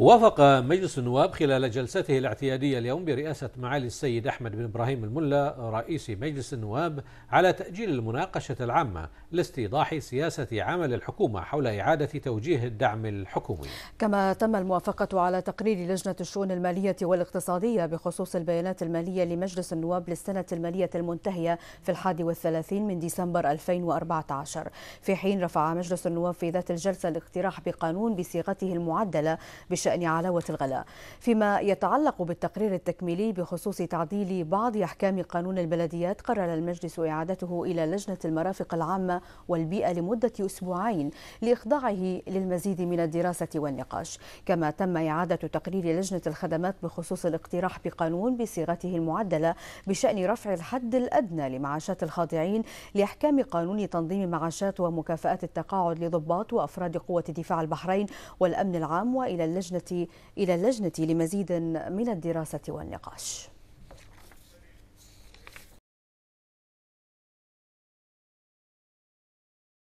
وافق مجلس النواب خلال جلسته الاعتيادية اليوم برئاسة معالي السيد أحمد بن إبراهيم الملا رئيس مجلس النواب على تأجيل المناقشة العامة لاستيضاح سياسة عمل الحكومة حول إعادة توجيه الدعم الحكومي كما تم الموافقة على تقرير لجنة الشؤون المالية والاقتصادية بخصوص البيانات المالية لمجلس النواب للسنة المالية المنتهية في الحادي والثلاثين من ديسمبر 2014 في حين رفع مجلس النواب في ذات الجلسة الاقتراح بقانون بصيغته المعدلة بشأن شأن علاوة الغلاء فيما يتعلق بالتقرير التكميلي بخصوص تعديل بعض أحكام قانون البلديات قرر المجلس إعادته إلى لجنة المرافق العامة والبيئة لمدة أسبوعين لإخضاعه للمزيد من الدراسة والنقاش كما تم إعادة تقرير لجنة الخدمات بخصوص الاقتراح بقانون بصيغته المعدلة بشأن رفع الحد الأدنى لمعاشات الخاضعين لإحكام قانون تنظيم معاشات ومكافآت التقاعد لضباط وأفراد قوة دفاع البحرين والأمن العام وإلى اللجنة إلى اللجنة لمزيد من الدراسة والنقاش